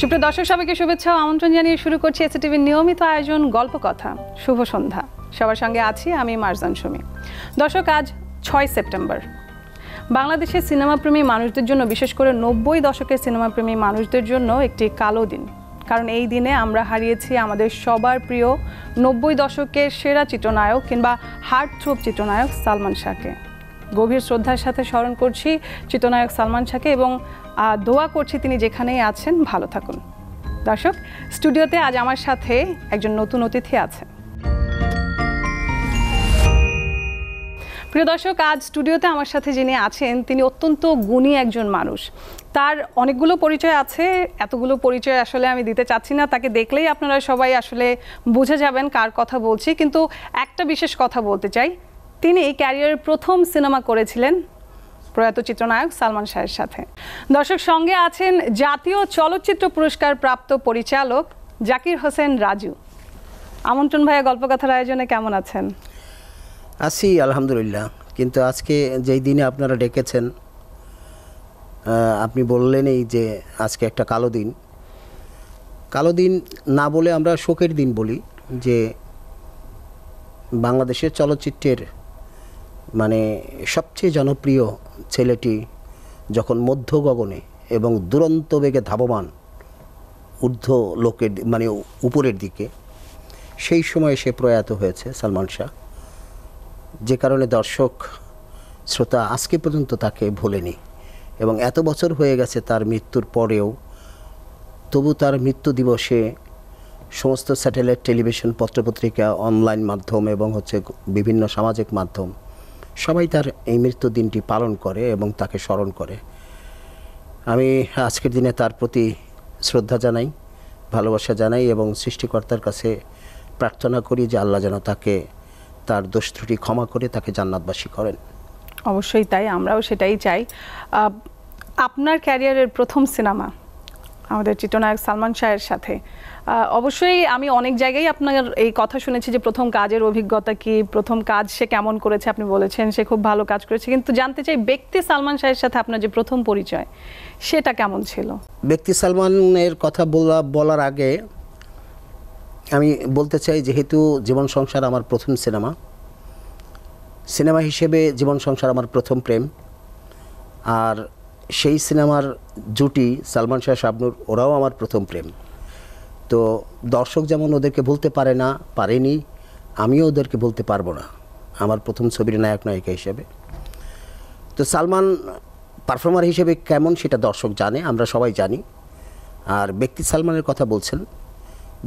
সুপ্রিয় দর্শক সবাইকে শুভেচ্ছা আমন্ত্রণ জানিয়ে শুরু করছি এসএটিভির নিয়মিত আয়োজন গল্প কথা শুভ সন্ধ্যা সবার সঙ্গে আছি আমি মারজান সুমি দর্শক আজ ছয় সেপ্টেম্বর বাংলাদেশের সিনেমাপ্রেমী মানুষদের জন্য বিশেষ করে নব্বই দশকের সিনেমাপ্রেমী মানুষদের জন্য একটি কালো দিন কারণ এই দিনে আমরা হারিয়েছি আমাদের সবার প্রিয় নব্বই দশকের সেরা চিত্রনায়ক কিংবা হার্ট থ্রোপ চিত্রনায়ক সালমান শাহকে গভীর শ্রদ্ধার সাথে স্মরণ করছি চিত্রনায়ক সালমান শাহকে এবং দোয়া করছি তিনি যেখানেই আছেন ভালো থাকুন দর্শক স্টুডিওতে আজ আমার সাথে একজন নতুন অতিথি আছেন প্রিয় দর্শক আজ স্টুডিওতে আমার সাথে যিনি আছেন তিনি অত্যন্ত গুণী একজন মানুষ তার অনেকগুলো পরিচয় আছে এতগুলো পরিচয় আসলে আমি দিতে চাচ্ছি না তাকে দেখলেই আপনারা সবাই আসলে বুঝে যাবেন কার কথা বলছি কিন্তু একটা বিশেষ কথা বলতে চাই তিনি ক্যারিয়ারের প্রথম সিনেমা করেছিলেন প্রয়াত চিত্রনায়ক সালমান শাহের সাথে দর্শক সঙ্গে আছেন জাতীয় চলচ্চিত্র পুরস্কার প্রাপ্ত পরিচালক জাকির হোসেন রাজু আমন্ত্রণ ভাইয়া গল্পকথার আয়োজনে কেমন আছেন আছি আলহামদুলিল্লাহ কিন্তু আজকে যেই দিনে আপনারা ডেকেছেন আপনি বললেনই যে আজকে একটা কালো দিন কালো দিন না বলে আমরা শোকের দিন বলি যে বাংলাদেশের চলচ্চিত্রের মানে সবচেয়ে জনপ্রিয় ছেলেটি যখন মধ্য গগনে এবং দুরন্ত বেগে ধাবমান ঊর্ধ্ব লোকের মানে উপরের দিকে সেই সময়ে সে প্রয়াত হয়েছে সালমান শাহ যে কারণে দর্শক শ্রোতা আজকে পর্যন্ত তাকে ভোলেনি এবং এত বছর হয়ে গেছে তার মৃত্যুর পরেও তবু তার মৃত্যু দিবসে সমস্ত স্যাটেলাইট টেলিভিশন পত্রপত্রিকা অনলাইন মাধ্যম এবং হচ্ছে বিভিন্ন সামাজিক মাধ্যম সবাই তার এই মৃত্যু দিনটি পালন করে এবং তাকে স্মরণ করে আমি আজকের দিনে তার প্রতি শ্রদ্ধা জানাই ভালোবাসা জানাই এবং সৃষ্টিকর্তার কাছে প্রার্থনা করি যে আল্লাহ যেন তাকে তার দোষ ত্রুটি ক্ষমা করে তাকে জান্নাতবাসী করেন অবশ্যই তাই আমরাও সেটাই চাই আপনার ক্যারিয়ারের প্রথম সিনেমা আমাদের চিত্রনায়ক সালমান শাহের সাথে অবশ্যই আমি অনেক জায়গায় আপনার এই কথা শুনেছি যে প্রথম কাজের অভিজ্ঞতা কি প্রথম কাজ সে কেমন করেছে আপনি বলেছেন সে খুব ভালো কাজ করেছে কিন্তু জানতে চাই ব্যক্তি সালমান শাহের সাথে আপনার যে প্রথম পরিচয় সেটা কেমন ছিল ব্যক্তি সালমানের কথা বলা বলার আগে আমি বলতে চাই যেহেতু জীবন সংসার আমার প্রথম সিনেমা সিনেমা হিসেবে জীবন সংসার আমার প্রথম প্রেম আর সেই সিনেমার জুটি সালমান শাহ শাবনুর ওরাও আমার প্রথম প্রেম তো দর্শক যেমন ওদেরকে বলতে পারে না পারেনি আমিও ওদেরকে বলতে পারবো না আমার প্রথম ছবির নায়ক নায়িকা হিসেবে তো সালমান পারফর্মার হিসেবে কেমন সেটা দর্শক জানে আমরা সবাই জানি আর ব্যক্তি সালমানের কথা বলছেন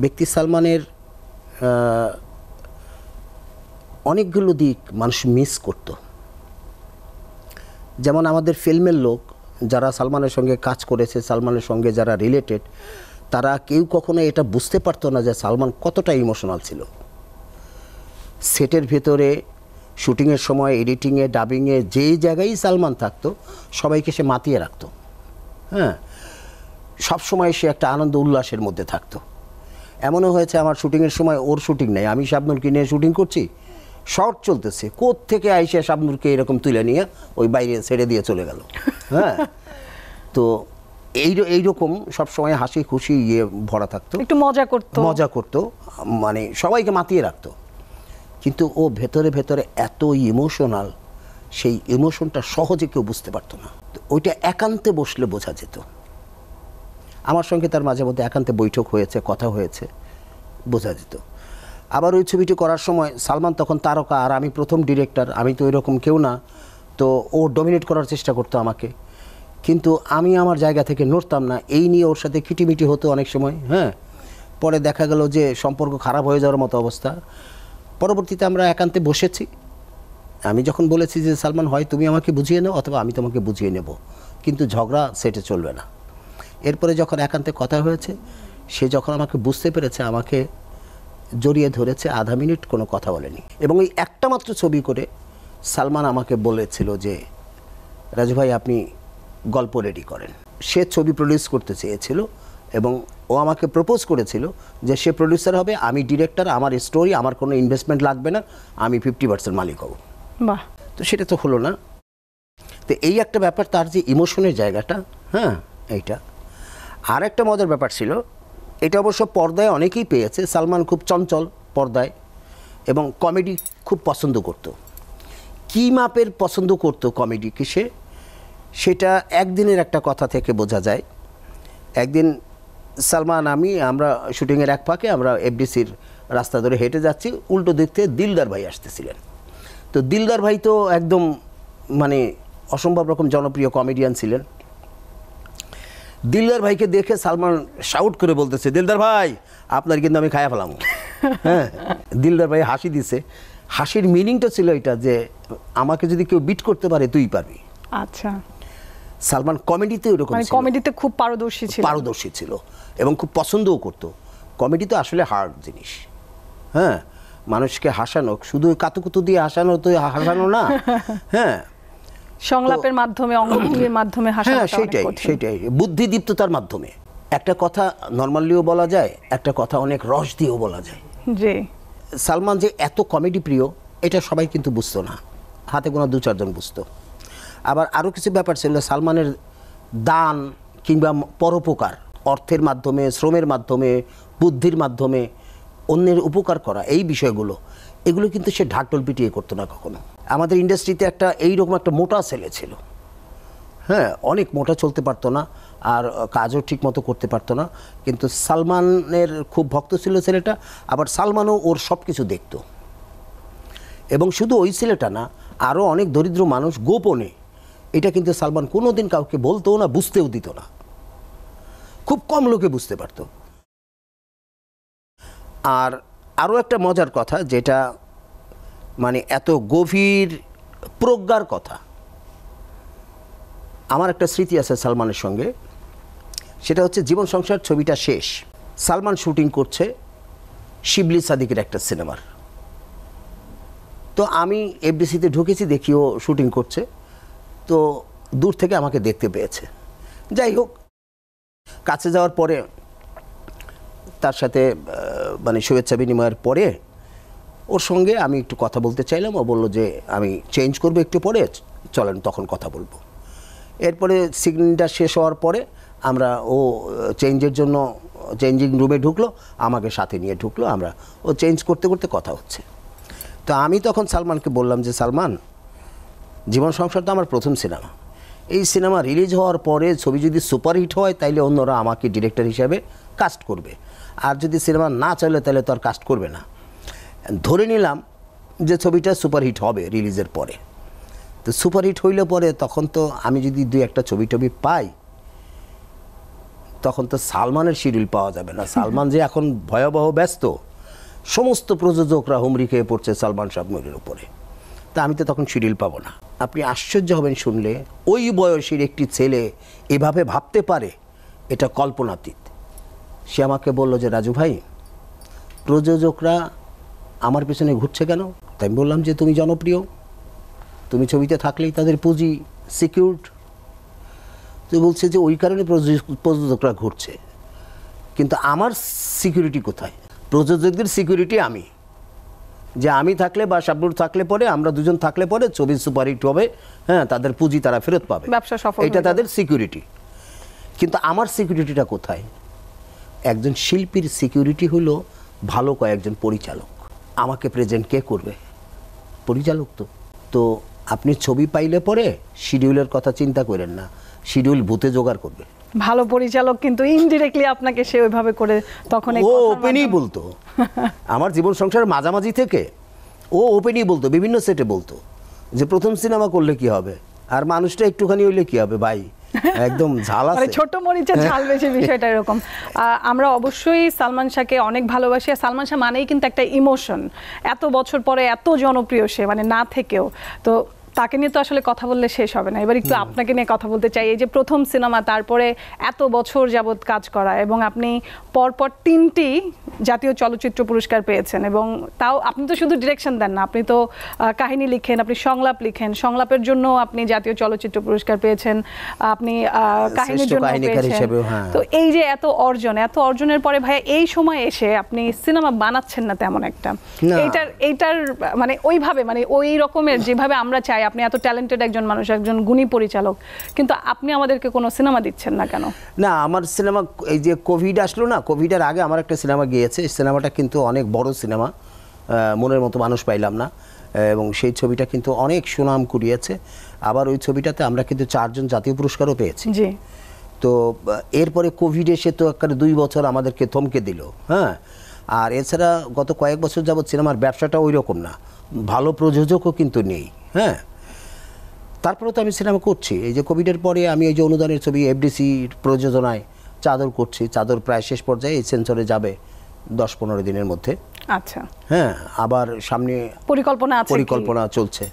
ব্যক্তি সালমানের অনেকগুলো দিক মানুষ মিস করত যেমন আমাদের ফিল্মের লোক যারা সালমানের সঙ্গে কাজ করেছে সালমানের সঙ্গে যারা রিলেটেড তারা কেউ কখনো এটা বুঝতে পারতো না যে সালমান কতটা ইমোশনাল ছিল সেটের ভেতরে শুটিংয়ের সময় এডিটিংয়ে ডাবিংয়ে যেই জায়গায় সালমান থাকতো সবাইকে সে মাতিয়ে রাখতো হ্যাঁ সব সময় সে একটা আনন্দ উল্লাসের মধ্যে থাকতো এমনও হয়েছে আমার শুটিংয়ের সময় ওর শুটিং নেই আমি শাবনুরকে নিয়ে শুটিং করছি শর্ট চলতেছে থেকে আইসে শাবনুরকে এরকম তুলে নিয়ে ওই বাইরে ছেড়ে দিয়ে চলে গেল হ্যাঁ তো এই এই সব সবসময় হাসি খুশি ইয়ে ভরা থাকতো একটু মজা করতো মজা করতো মানে সবাইকে মাতিয়ে রাখতো কিন্তু ও ভেতরে ভেতরে এত ইমোশনাল সেই ইমোশনটা সহজে কেউ বুঝতে পারতো না ওইটা একান্তে বসলে বোঝা যেত আমার সঙ্গে তার মাঝে মধ্যে একান্তে বৈঠক হয়েছে কথা হয়েছে বোঝা যেত আবার ওই ছবিটি করার সময় সালমান তখন তারকা আর আমি প্রথম ডিরেক্টর আমি তো ওইরকম কেউ না তো ও ডমিনেট করার চেষ্টা করতো আমাকে কিন্তু আমি আমার জায়গা থেকে নড়তাম না এই নিয়ে ওর সাথে খিটিমিটি হতো অনেক সময় হ্যাঁ পরে দেখা গেল যে সম্পর্ক খারাপ হয়ে যাওয়ার মতো অবস্থা পরবর্তীতে আমরা একান্তে বসেছি আমি যখন বলেছি যে সালমান হয় তুমি আমাকে বুঝিয়ে নেও অথবা আমি তোমাকে বুঝিয়ে নেব কিন্তু ঝগড়া সেটে চলবে না এরপরে যখন একান্তে কথা হয়েছে সে যখন আমাকে বুঝতে পেরেছে আমাকে জড়িয়ে ধরেছে আধা মিনিট কোনো কথা বলেনি এবং ওই একটা মাত্র ছবি করে সালমান আমাকে বলেছিল যে রাজু ভাই আপনি গল্প রেডি করেন সে ছবি প্রডিউস করতে চেয়েছিল এবং ও আমাকে প্রপোজ করেছিল যে সে প্রডিউসার হবে আমি ডিরেক্টর আমার স্টোরি আমার কোনো ইনভেস্টমেন্ট লাগবে না আমি ফিফটি পার্সেন্ট মালিক হব বাহ তো সেটা তো হলো না তো এই একটা ব্যাপার তার যে ইমোশনের জায়গাটা হ্যাঁ এইটা আর একটা মজার ব্যাপার ছিল এটা অবশ্য পর্দায় অনেকেই পেয়েছে সালমান খুব চঞ্চল পর্দায় এবং কমেডি খুব পছন্দ করত কী মাপের পছন্দ করতো কমেডি সে সেটা একদিনের একটা কথা থেকে বোঝা যায় একদিন সালমান আমি আমরা শুটিংয়ের এক ফাঁকে আমরা এফডিসির রাস্তা ধরে হেঁটে যাচ্ছি উল্টো দিক থেকে দিলদার ভাই আসতেছিলেন তো দিলদার ভাই তো একদম মানে অসম্ভব রকম জনপ্রিয় কমেডিয়ান ছিলেন দিলদার ভাইকে দেখে সালমান শাউট করে বলতেছে দিলদার ভাই আপনার কিন্তু আমি খায়া ফেলাম হ্যাঁ দিলদার ভাই হাসি দিছে হাসির মিনিংটা ছিল এটা যে আমাকে যদি কেউ বিট করতে পারে তুই পারবি আচ্ছা সালমান কমেডিতে ওরকম মানে কমেডিতে খুব পারদর্শী ছিল পারদর্শী ছিল এবং খুব পছন্দও করতো কমেডি তো আসলে হার্ড জিনিস হ্যাঁ মানুষকে হাসানো শুধু কাতুকুতু দিয়ে হাসানো তো হাসানো না হ্যাঁ সংলাপের মাধ্যমে অঙ্গভঙ্গির মাধ্যমে হাসানো হ্যাঁ সেটাই সেটাই বুদ্ধিদীপ্ততার মাধ্যমে একটা কথা নর্মালিও বলা যায় একটা কথা অনেক রস দিয়েও বলা যায় জি সালমান যে এত কমেডি প্রিয় এটা সবাই কিন্তু বুঝতো না হাতে কোনো দু চারজন বুঝতো আবার আরও কিছু ব্যাপার ছিল সালমানের দান কিংবা পরোপকার অর্থের মাধ্যমে শ্রমের মাধ্যমে বুদ্ধির মাধ্যমে অন্যের উপকার করা এই বিষয়গুলো এগুলো কিন্তু সে ঢাকটল পিটিয়ে করতো না কখনো আমাদের ইন্ডাস্ট্রিতে একটা এইরকম একটা মোটা ছেলে ছিল হ্যাঁ অনেক মোটা চলতে পারতো না আর কাজও ঠিক মতো করতে পারতো না কিন্তু সালমানের খুব ভক্ত ছিল ছেলেটা আবার সালমানও ওর সব কিছু দেখত এবং শুধু ওই ছেলেটা না আরও অনেক দরিদ্র মানুষ গোপনে এটা কিন্তু সালমান কোনো দিন কাউকে বলতো না বুঝতেও দিত না খুব কম লোকে বুঝতে পারত আর আরও একটা মজার কথা যেটা মানে এত গভীর প্রজ্ঞার কথা আমার একটা স্মৃতি আছে সালমানের সঙ্গে সেটা হচ্ছে জীবন সংসার ছবিটা শেষ সালমান শুটিং করছে শিবলি সাদিকের একটা সিনেমার তো আমি এফডিসিতে ঢুকেছি দেখি ও শুটিং করছে তো দূর থেকে আমাকে দেখতে পেয়েছে যাই হোক কাছে যাওয়ার পরে তার সাথে মানে শুভেচ্ছা বিনিময়ের পরে ওর সঙ্গে আমি একটু কথা বলতে চাইলাম ও বললো যে আমি চেঞ্জ করবো একটু পরে চলেন তখন কথা বলবো এরপরে সিগনিংটা শেষ হওয়ার পরে আমরা ও চেঞ্জের জন্য চেঞ্জিং রুমে ঢুকলো আমাকে সাথে নিয়ে ঢুকলো আমরা ও চেঞ্জ করতে করতে কথা হচ্ছে তো আমি তখন সালমানকে বললাম যে সালমান জীবন সংসার তো আমার প্রথম সিনেমা এই সিনেমা রিলিজ হওয়ার পরে ছবি যদি সুপারহিট হয় তাইলে অন্যরা আমাকে ডিরেক্টর হিসাবে কাস্ট করবে আর যদি সিনেমা না চলে তাহলে তো আর কাস্ট করবে না ধরে নিলাম যে ছবিটা সুপারহিট হবে রিলিজের পরে তো সুপারহিট হইলে পরে তখন তো আমি যদি দুই একটা ছবি টবি পাই তখন তো সালমানের শিডিউল পাওয়া যাবে না সালমান যে এখন ভয়াবহ ব্যস্ত সমস্ত প্রযোজকরা হুমরি খেয়ে পড়ছে সালমান শাহ ময়ূরের উপরে তা আমি তো তখন শিডিউল পাবো না আপনি আশ্চর্য হবেন শুনলে ওই বয়সের একটি ছেলে এভাবে ভাবতে পারে এটা কল্পনাতীত সে আমাকে বলল যে রাজু ভাই প্রযোজকরা আমার পেছনে ঘুরছে কেন তাই আমি বললাম যে তুমি জনপ্রিয় তুমি ছবিতে থাকলেই তাদের পুঁজি সিকিউরড তো বলছে যে ওই কারণে প্রযোজকরা ঘুরছে কিন্তু আমার সিকিউরিটি কোথায় প্রযোজকদের সিকিউরিটি আমি যে আমি থাকলে বা শাবনুর থাকলে পরে আমরা দুজন থাকলে পরে চব্বিশ সুপার হিট হবে হ্যাঁ তাদের পুঁজি তারা ফেরত পাবে ব্যবসা সফল এটা তাদের সিকিউরিটি কিন্তু আমার সিকিউরিটিটা কোথায় একজন শিল্পীর সিকিউরিটি হলো ভালো কয়েকজন পরিচালক আমাকে প্রেজেন্ট কে করবে পরিচালক তো তো আপনি ছবি পাইলে পরে শিডিউলের কথা চিন্তা করেন না শিডিউল ভূতে জোগাড় করবে ভালো পরিচালক কিন্তু ইনডিরেক্টলি আপনাকে সে ওইভাবে করে তখন ও ওপেনই বলতো আমার জীবন সংসার মাঝামাঝি থেকে ও ওপেনই বলতো বিভিন্ন সেটে বলতো যে প্রথম সিনেমা করলে কি হবে আর মানুষটা একটুখানি হইলে কি হবে ভাই একদম ঝাল মানে আছে ছোট মরিচের ঝাল বেশি বিষয়টা এরকম আমরা অবশ্যই সালমান শাহকে অনেক ভালোবাসি আর সালমান শাহ মানেই কিন্তু একটা ইমোশন এত বছর পরে এত জনপ্রিয় সে মানে না থেকেও তো তাকে নিয়ে তো আসলে কথা বললে শেষ হবে না এবার একটু আপনাকে নিয়ে কথা বলতে চাই এই যে প্রথম সিনেমা তারপরে এত বছর যাবৎ কাজ করা এবং আপনি পরপর তিনটি জাতীয় চলচ্চিত্র পুরস্কার পেয়েছেন এবং তাও আপনি তো শুধু ডিরেকশন দেন না আপনি তো কাহিনী লিখেন আপনি সংলাপ লিখেন সংলাপের জন্য আপনি জাতীয় চলচ্চিত্র পুরস্কার পেয়েছেন আপনি কাহিনীর জন্য পেয়েছেন হ্যাঁ। তো এই যে এত অর্জন এত অর্জনের পরে ভাই এই সময় এসে আপনি সিনেমা বানাচ্ছেন না তেমন একটা এইটার এইটার মানে ওইভাবে মানে ওই রকমের যেভাবে আমরা চাই আপনি এত ট্যালেন্টেড একজন মানুষ একজন গুণী পরিচালক কিন্তু আপনি আমাদেরকে কোনো সিনেমা দিচ্ছেন না কেন না আমার সিনেমা এই যে কোভিড আসলো না কোভিডের আগে আমার একটা সিনেমা গিয়েছে সিনেমাটা কিন্তু অনেক বড় সিনেমা মনের মতো মানুষ পাইলাম না এবং সেই ছবিটা কিন্তু অনেক সুনাম কুড়িয়েছে আবার ওই ছবিটাতে আমরা কিন্তু চারজন জাতীয় পুরস্কারও পেয়েছি জি তো এরপরে কোভিড এসে তো একবারে দুই বছর আমাদেরকে থমকে দিল হ্যাঁ আর এছাড়া গত কয়েক বছর যাবৎ সিনেমার ব্যবসাটা ওই রকম না ভালো প্রযোজকও কিন্তু নেই হ্যাঁ তারপরে তো আমি সিনেমা করছি এই যে কোভিডের পরে আমি এই যে অনুদানের ছবি এফডিসির প্রযোজনায় চাদর করছি চাদর প্রায় শেষ পর্যায়ে এই সেন্সরে যাবে দশ পনেরো দিনের মধ্যে আচ্ছা হ্যাঁ আবার সামনে পরিকল্পনা আছে পরিকল্পনা চলছে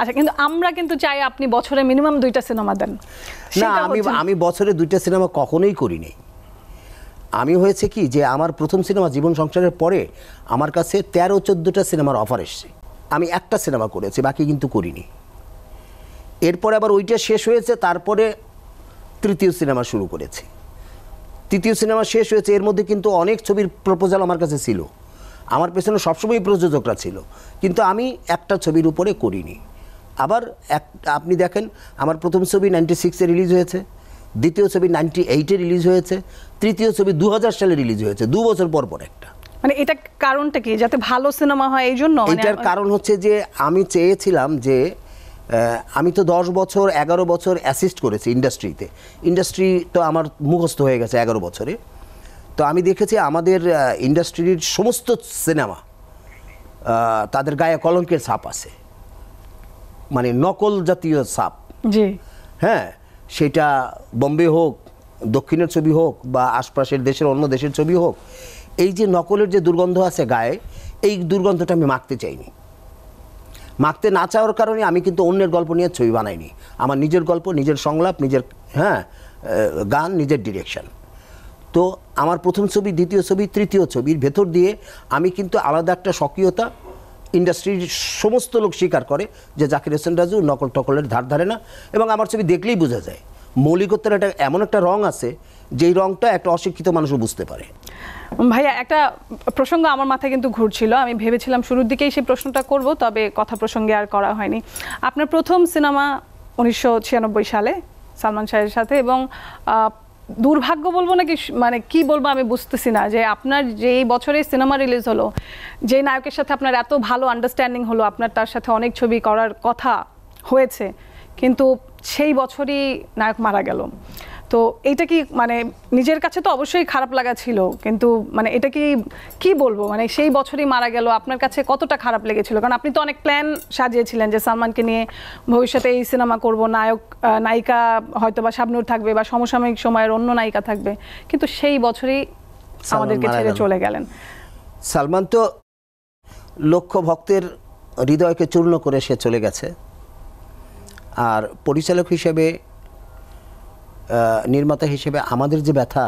আচ্ছা কিন্তু আমরা কিন্তু চাই আপনি বছরে মিনিমাম দুইটা সিনেমা দেন না আমি আমি বছরে দুইটা সিনেমা কখনোই করিনি আমি হয়েছে কি যে আমার প্রথম সিনেমা জীবন সংসারের পরে আমার কাছে তেরো চোদ্দোটা সিনেমার অফার এসছে আমি একটা সিনেমা করেছি বাকি কিন্তু করিনি এরপরে আবার ওইটা শেষ হয়েছে তারপরে তৃতীয় সিনেমা শুরু করেছি তৃতীয় সিনেমা শেষ হয়েছে এর মধ্যে কিন্তু অনেক ছবির প্রপোজাল আমার কাছে ছিল আমার পেছনে সবসময় প্রযোজকরা ছিল কিন্তু আমি একটা ছবির উপরে করিনি আবার এক আপনি দেখেন আমার প্রথম ছবি নাইনটি সিক্সে রিলিজ হয়েছে দ্বিতীয় ছবি নাইনটি এইটে রিলিজ হয়েছে তৃতীয় ছবি দু সালে রিলিজ হয়েছে দু বছর পর পর একটা মানে এটা কারণটা কি যাতে ভালো সিনেমা হয় এই জন্য মানে এটার কারণ হচ্ছে যে আমি চেয়েছিলাম যে আমি তো দশ বছর এগারো বছর অ্যাসিস্ট করেছি ইন্ডাস্ট্রিতে ইন্ডাস্ট্রি তো আমার মুখস্থ হয়ে গেছে এগারো বছরে তো আমি দেখেছি আমাদের ইন্ডাস্ট্রির সমস্ত সিনেমা তাদের গায়ে কলঙ্কের ছাপ আছে মানে নকল জাতীয় ছাপ হ্যাঁ সেটা বম্বে হোক দক্ষিণের ছবি হোক বা আশপাশের দেশের অন্য দেশের ছবি হোক এই যে নকলের যে দুর্গন্ধ আছে গায়ে এই দুর্গন্ধটা আমি মাখতে চাইনি মাখতে না চাওয়ার কারণে আমি কিন্তু অন্যের গল্প নিয়ে ছবি বানাইনি আমার নিজের গল্প নিজের সংলাপ নিজের হ্যাঁ গান নিজের ডিরেকশন তো আমার প্রথম ছবি দ্বিতীয় ছবি তৃতীয় ছবির ভেতর দিয়ে আমি কিন্তু আলাদা একটা সক্রিয়তা ইন্ডাস্ট্রির সমস্ত লোক স্বীকার করে যে জাকির হোসেন রাজু নকল টকলের ধার ধারে না এবং আমার ছবি দেখলেই বোঝা যায় মৌলিকত্বের একটা এমন একটা রং আছে যেই রংটা একটা অশিক্ষিত মানুষও বুঝতে পারে ভাইয়া একটা প্রসঙ্গ আমার মাথায় কিন্তু ঘুরছিল আমি ভেবেছিলাম শুরুর দিকেই সেই প্রশ্নটা করব তবে কথা প্রসঙ্গে আর করা হয়নি আপনার প্রথম সিনেমা উনিশশো সালে সালমান শাহের সাথে এবং দুর্ভাগ্য বলবো নাকি মানে কি বলবো আমি বুঝতেছি না যে আপনার যে বছরে সিনেমা রিলিজ হলো যে নায়কের সাথে আপনার এত ভালো আন্ডারস্ট্যান্ডিং হলো আপনার তার সাথে অনেক ছবি করার কথা হয়েছে কিন্তু সেই বছরই নায়ক মারা গেল তো এটা কি মানে নিজের কাছে তো অবশ্যই খারাপ লাগা ছিল কিন্তু মানে এটা কি কি বলবো মানে সেই বছরই মারা গেল আপনার কাছে কতটা খারাপ লেগেছিল কারণ আপনি তো অনেক প্ল্যান সাজিয়েছিলেন যে সালমানকে নিয়ে ভবিষ্যতে এই সিনেমা করব নায়ক নায়িকা হয়তো বা শাবনুর থাকবে বা সমসাময়িক সময়ের অন্য নায়িকা থাকবে কিন্তু সেই বছরই আমাদেরকে ছেড়ে চলে গেলেন সালমান তো লক্ষ্য ভক্তের হৃদয়কে চূর্ণ করে সে চলে গেছে আর পরিচালক হিসেবে নির্মাতা হিসেবে আমাদের যে ব্যথা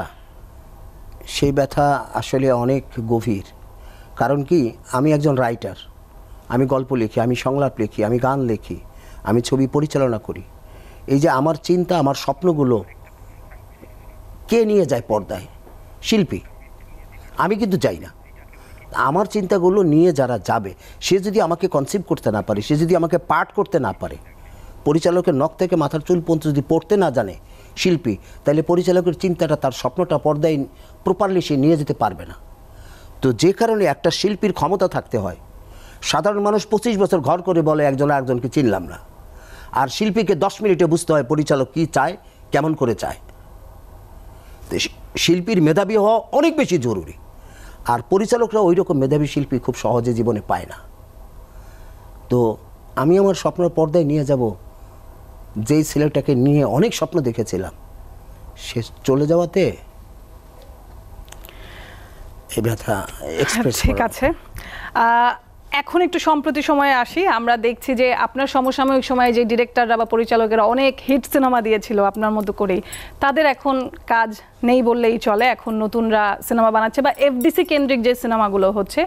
সেই ব্যথা আসলে অনেক গভীর কারণ কি আমি একজন রাইটার আমি গল্প লিখি আমি সংলাপ লিখি আমি গান লিখি আমি ছবি পরিচালনা করি এই যে আমার চিন্তা আমার স্বপ্নগুলো কে নিয়ে যায় পর্দায় শিল্পী আমি কিন্তু যাই না আমার চিন্তাগুলো নিয়ে যারা যাবে সে যদি আমাকে কনসিপ্ট করতে না পারে সে যদি আমাকে পাঠ করতে না পারে পরিচালকের নখ থেকে মাথার চুল পর্যন্ত যদি পড়তে না জানে শিল্পী তাহলে পরিচালকের চিন্তাটা তার স্বপ্নটা পর্দায় প্রপারলি সে নিয়ে যেতে পারবে না তো যে কারণে একটা শিল্পীর ক্ষমতা থাকতে হয় সাধারণ মানুষ পঁচিশ বছর ঘর করে বলে একজন একজনকে চিনলাম না আর শিল্পীকে দশ মিনিটে বুঝতে হয় পরিচালক কী চায় কেমন করে চায় তো শিল্পীর মেধাবী হওয়া অনেক বেশি জরুরি আর পরিচালকরা ওই রকম মেধাবী শিল্পী খুব সহজে জীবনে পায় না তো আমি আমার স্বপ্নের পর্দায় নিয়ে যাব যেই ছেলেটাকে নিয়ে অনেক স্বপ্ন দেখেছিলাম সে চলে যাওয়াতে এই ব্যথা ঠিক আছে এখন একটু সম্প্রতি সময়ে আসি আমরা দেখছি যে আপনার সমসাময়িক সময়ে যে ডিরেক্টররা বা পরিচালকেরা অনেক হিট সিনেমা দিয়েছিল আপনার মতো করেই তাদের এখন কাজ নেই বললেই চলে এখন নতুনরা সিনেমা বানাচ্ছে বা এফডিসি কেন্দ্রিক যে সিনেমাগুলো হচ্ছে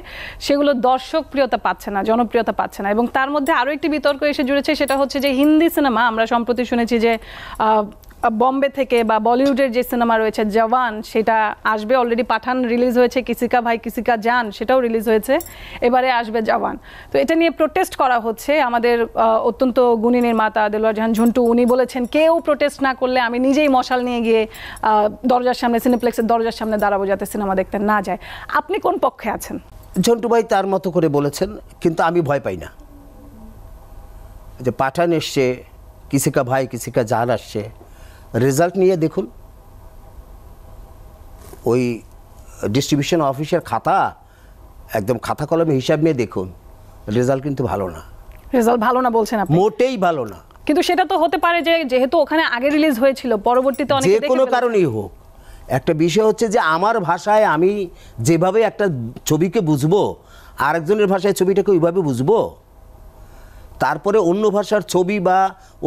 সেগুলো দর্শক প্রিয়তা পাচ্ছে না জনপ্রিয়তা পাচ্ছে না এবং তার মধ্যে আরও একটি বিতর্ক এসে জুড়েছে সেটা হচ্ছে যে হিন্দি সিনেমা আমরা সম্প্রতি শুনেছি যে বম্বে থেকে বা বলিউডের যে সিনেমা রয়েছে জওয়ান সেটা আসবে অলরেডি পাঠান রিলিজ হয়েছে কিসিকা ভাই কিসিকা জান সেটাও রিলিজ হয়েছে এবারে আসবে জওয়ান তো এটা নিয়ে প্রোটেস্ট করা হচ্ছে আমাদের অত্যন্ত গুণী নির্মাতা দেলোয়ার জাহান ঝন্টু উনি বলেছেন কেউ প্রোটেস্ট না করলে আমি নিজেই মশাল নিয়ে গিয়ে দরজার সামনে সিনেপ্লেক্সের দরজার সামনে দাঁড়াবো যাতে সিনেমা দেখতে না যায় আপনি কোন পক্ষে আছেন ঝন্টু ভাই তার মতো করে বলেছেন কিন্তু আমি ভয় পাই না যে পাঠান এসছে কিসিকা ভাই কিসিকা জান আসছে রেজাল্ট নিয়ে দেখুন ওই ডিস্ট্রিবিউশন অফিসের খাতা একদম খাতা কলমে হিসাব নিয়ে দেখুন রেজাল্ট কিন্তু ভালো না রেজাল্ট ভালো না বলছেন আপনি মোটেই ভালো না কিন্তু সেটা তো হতে পারে যে যেহেতু ওখানে আগে রিলিজ হয়েছিল পরবর্তীতে অনেকে দেখে কোনো কারণেই হোক একটা বিষয় হচ্ছে যে আমার ভাষায় আমি যেভাবে একটা ছবিকে বুঝবো আরেকজনের ভাষায় ছবিটাকে ওইভাবে বুঝবো তারপরে অন্য ভাষার ছবি বা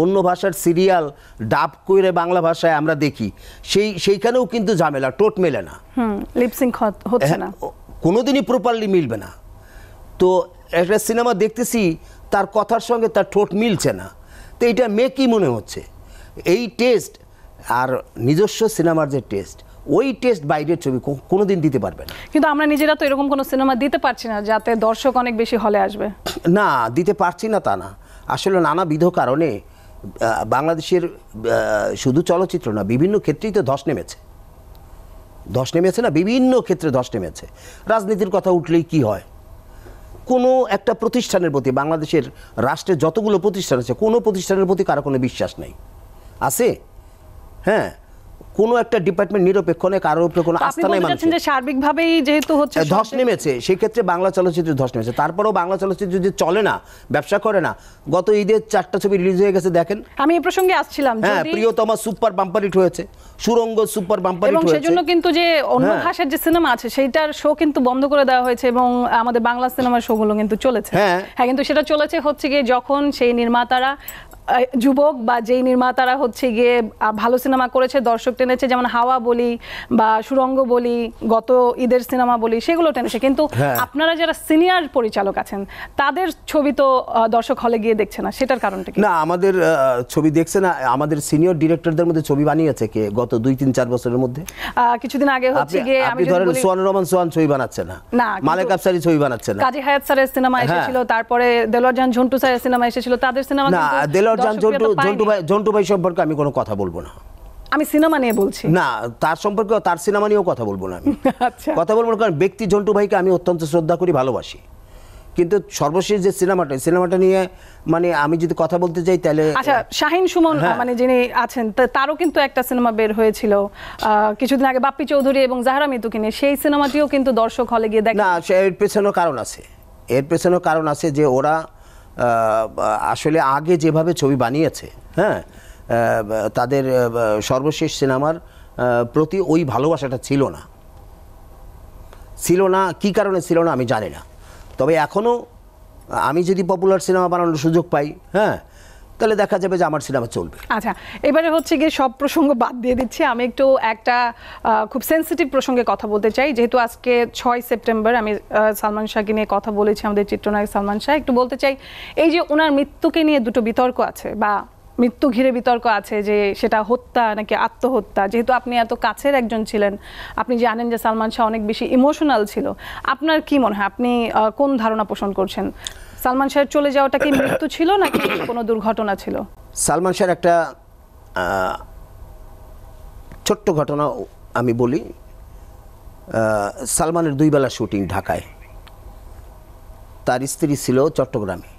অন্য ভাষার সিরিয়াল ডাব করে বাংলা ভাষায় আমরা দেখি সেই সেইখানেও কিন্তু ঝামেলা টোট মেলে না লিপসিং না হ্যাঁ, কোনোদিনই প্রপারলি মিলবে না তো একটা সিনেমা দেখতেছি তার কথার সঙ্গে তার ঠোঁট মিলছে না তো এইটা মেকি মনে হচ্ছে এই টেস্ট আর নিজস্ব সিনেমার যে টেস্ট ওই টেস্ট বাইরের ছবি কোনো দিন দিতে পারবে না কিন্তু আমরা নিজেরা তো এরকম কোনো সিনেমা দিতে পারছি না যাতে দর্শক অনেক বেশি হলে আসবে না দিতে পারছি না তা না আসলে নানাবিধ কারণে বাংলাদেশের শুধু চলচ্চিত্র না বিভিন্ন ক্ষেত্রেই তো ধস নেমেছে ধস নেমেছে না বিভিন্ন ক্ষেত্রে ধস নেমেছে রাজনীতির কথা উঠলেই কি হয় কোনো একটা প্রতিষ্ঠানের প্রতি বাংলাদেশের রাষ্ট্রের যতগুলো প্রতিষ্ঠান আছে কোনো প্রতিষ্ঠানের প্রতি কারো কোনো বিশ্বাস নেই আছে হ্যাঁ কোনো একটা ডিপার্টমেন্ট নিরপেক্ষ নেই কারোর উপরে কোনো আস্থা নাই মানে যে সার্বিকভাবেই যেহেতু হচ্ছে ধস নেমেছে সেই ক্ষেত্রে বাংলা চলচ্চিত্র ধস নেমেছে তারপরেও বাংলা চলচ্চিত্র যদি চলে না ব্যবসা করে না গত ঈদের চারটা ছবি রিলিজ হয়ে গেছে দেখেন আমি এই প্রসঙ্গে আসছিলাম হ্যাঁ প্রিয়তমা সুপার বাম্পার হিট হয়েছে সুরঙ্গ সুপার বাম্পার হিট হয়েছে এবং সেজন্য কিন্তু যে অন্য হ্যাঁ। ভাষার যে সিনেমা আছে সেইটার শো কিন্তু বন্ধ করে দেওয়া হয়েছে এবং আমাদের বাংলা সিনেমার শোগুলো কিন্তু চলেছে হ্যাঁ।, হ্যাঁ কিন্তু সেটা চলেছে হচ্ছে কি যখন সেই নির্মাতারা যুবক বা যেই নির্মাতারা হচ্ছে গিয়ে ভালো সিনেমা করেছে দর্শক টেনেছে যেমন হাওয়া বলি বা সুরঙ্গ বলি গত ঈদের সিনেমা বলি সেগুলো টেনেছে কিন্তু হ্যাঁ। আপনারা যারা সিনিয়র পরিচালক আছেন তাদের ছবি তো দর্শক হলে গিয়ে দেখছে না সেটার কারণটা না আমাদের ছবি দেখছে না আমাদের সিনিয়র ডিরেক্টরদের মধ্যে ছবি বানিয়েছে কে গত দুই তিন চার বছরের মধ্যে কিছুদিন আগে হচ্ছে গিয়ে আমি ধরেন সোহান রহমান সোহান ছবি বানাচ্ছে না মালেক আফসারি ছবি বানাচ্ছে না কাজী হায়াত স্যারের সিনেমা হ্যাঁ। এসেছিল তারপরে দেলোয়ার জান ঝন্টু স্যারের সিনেমা এসেছিল তাদের সিনেমা না ভাই সম্পর্কে আমি কোনো কথা বলবো না আমি সিনেমা নিয়ে বলছি না তার সম্পর্কে তার সিনেমা নিয়েও কথা বলবো না আমি আচ্ছা। কথা বলবো না কারণ ব্যক্তি ভাইকে আমি অত্যন্ত শ্রদ্ধা করি ভালোবাসি কিন্তু সর্বশেষ যে সিনেমাটা সিনেমাটা নিয়ে মানে আমি যদি কথা বলতে তাহলে আচ্ছা শাহিন সুমন হ্যাঁ। মানে যিনি আছেন তারও কিন্তু একটা সিনেমা বের হয়েছিল কিছুদিন আগে বাপ্পি চৌধুরী এবং জাহারা মিতুকে নিয়ে সেই সিনেমাটিও কিন্তু দর্শক হলে গিয়ে দেখে না এর পেছনেও কারণ আছে এর পেছনেও কারণ আছে যে ওরা আসলে আগে যেভাবে ছবি বানিয়েছে হ্যাঁ তাদের সর্বশেষ সিনেমার প্রতি ওই ভালোবাসাটা ছিল না ছিল না কি কারণে ছিল না আমি জানি না তবে এখনও আমি যদি পপুলার সিনেমা বানানোর সুযোগ পাই হ্যাঁ তাহলে দেখা যাবে যে আমার সিনেমা চলবে আচ্ছা এবারে হচ্ছে গিয়ে সব প্রসঙ্গ বাদ দিয়ে দিচ্ছি আমি একটু একটা খুব সেন্সিটিভ প্রসঙ্গে কথা বলতে চাই যেহেতু আজকে ছয় সেপ্টেম্বর আমি সালমান শাহকে নিয়ে কথা বলেছি আমাদের চিত্রনায়ক সালমান শাহ একটু বলতে চাই এই যে ওনার মৃত্যুকে নিয়ে দুটো বিতর্ক আছে বা মৃত্যু ঘিরে বিতর্ক আছে যে সেটা হত্যা নাকি আত্মহত্যা যেহেতু আপনি এত কাছের একজন ছিলেন আপনি জানেন যে সালমান শাহ অনেক বেশি ইমোশনাল ছিল আপনার কি মনে হয় আপনি কোন ধারণা পোষণ করছেন সালমান শাহের চলে যাওয়াটা কি মৃত্যু ছিল নাকি কোনো দুর্ঘটনা ছিল সালমান শাহের একটা ছোট্ট ঘটনা আমি বলি সালমানের দুই বেলা শুটিং ঢাকায় তার স্ত্রী ছিল চট্টগ্রামে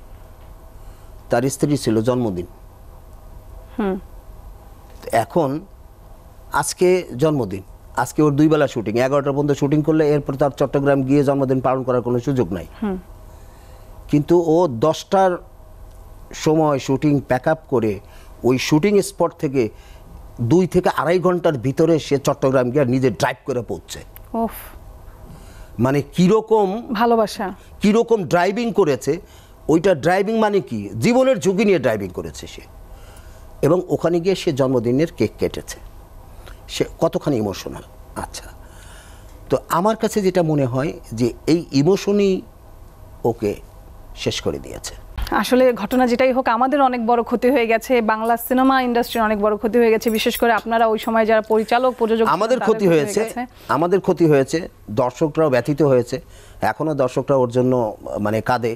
তার স্ত্রী ছিল জন্মদিন এখন আজকে জন্মদিন আজকে ওর দুই বেলা শুটিং এগারোটা পর্যন্ত শুটিং করলে এরপর তার চট্টগ্রাম গিয়ে জন্মদিন পালন করার কোনো সুযোগ নাই কিন্তু ও দশটার সময় শুটিং প্যাক আপ করে ওই শুটিং স্পট থেকে দুই থেকে আড়াই ঘন্টার ভিতরে সে চট্টগ্রাম গিয়ে নিজে ড্রাইভ করে পড়ছে মানে কীরকম ভালোবাসা কীরকম ড্রাইভিং করেছে ওইটা ড্রাইভিং মানে কি জীবনের ঝুঁকি নিয়ে ড্রাইভিং করেছে সে এবং ওখানে গিয়ে সে জন্মদিনের কেক কেটেছে সে কতখানি ইমোশনাল আচ্ছা তো আমার কাছে যেটা মনে হয় যে এই ইমোশনই ওকে শেষ করে দিয়েছে আসলে ঘটনা যেটাই হোক আমাদের অনেক বড় ক্ষতি হয়ে গেছে বাংলা সিনেমা ইন্ডাস্ট্রির অনেক বড় ক্ষতি হয়ে গেছে বিশেষ করে আপনারা ওই সময় যারা পরিচালক প্রযোজক আমাদের ক্ষতি হয়েছে আমাদের ক্ষতি হয়েছে দর্শকরাও ব্যথিত হয়েছে এখনও দর্শকরা ওর জন্য মানে কাঁদে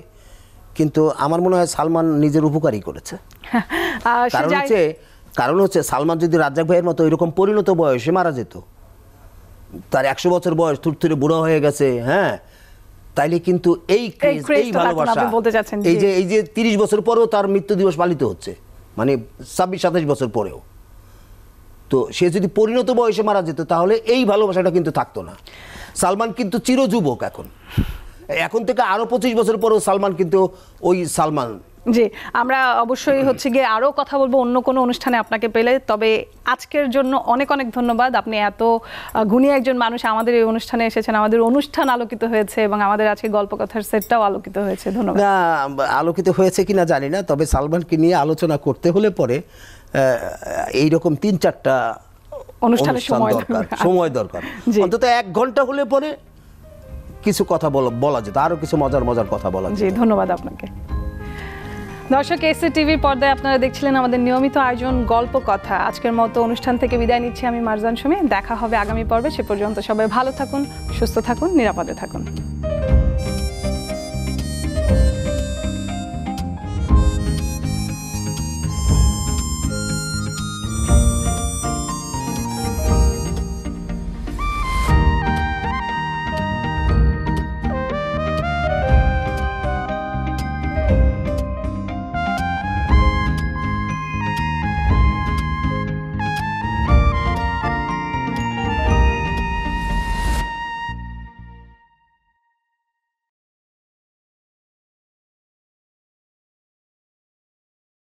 কিন্তু আমার মনে হয় সালমান নিজের উপকারই করেছে কারণ হচ্ছে কারণ হচ্ছে সালমান যদি রাজ্জাক ভাইয়ের মতো এরকম পরিণত বয়সে মারা যেত তার একশো বছর বয়স থুরথুরে বুড়ো হয়ে গেছে হ্যাঁ তাইলে কিন্তু এই এই ভালোবাসা এই যে এই যে তিরিশ বছর পরেও তার মৃত্যু দিবস পালিত হচ্ছে মানে ছাব্বিশ সাতাশ বছর পরেও তো সে যদি পরিণত বয়সে মারা যেত তাহলে এই ভালোবাসাটা কিন্তু থাকতো না সালমান কিন্তু চিরযুবক এখন এখন থেকে আরও পঁচিশ বছর পরেও সালমান কিন্তু ওই সালমান জি আমরা অবশ্যই হচ্ছে গিয়ে আরও কথা বলবো অন্য কোনো অনুষ্ঠানে আপনাকে পেলে তবে আজকের জন্য অনেক অনেক ধন্যবাদ আপনি এত গুণী একজন মানুষ আমাদের এই অনুষ্ঠানে এসেছেন আমাদের অনুষ্ঠান আলোকিত হয়েছে এবং আমাদের আজকে গল্পকথার সেটটাও আলোকিত হয়েছে ধন্যবাদ না আলোকিত হয়েছে কি না জানি না তবে সালমানকে নিয়ে আলোচনা করতে হলে পরে এইরকম তিন চারটা অনুষ্ঠানের সময় দরকার সময় দরকার অন্তত এক ঘন্টা হলে পরে কিছু কথা বলা যেত আরও কিছু মজার মজার কথা বলা যেত ধন্যবাদ আপনাকে দর্শক এসে টিভির পর্দায় আপনারা দেখছিলেন আমাদের নিয়মিত আয়োজন গল্প কথা আজকের মতো অনুষ্ঠান থেকে বিদায় নিচ্ছি আমি মারজান সুমি দেখা হবে আগামী পর্বে সে পর্যন্ত সবাই ভালো থাকুন সুস্থ থাকুন নিরাপদে থাকুন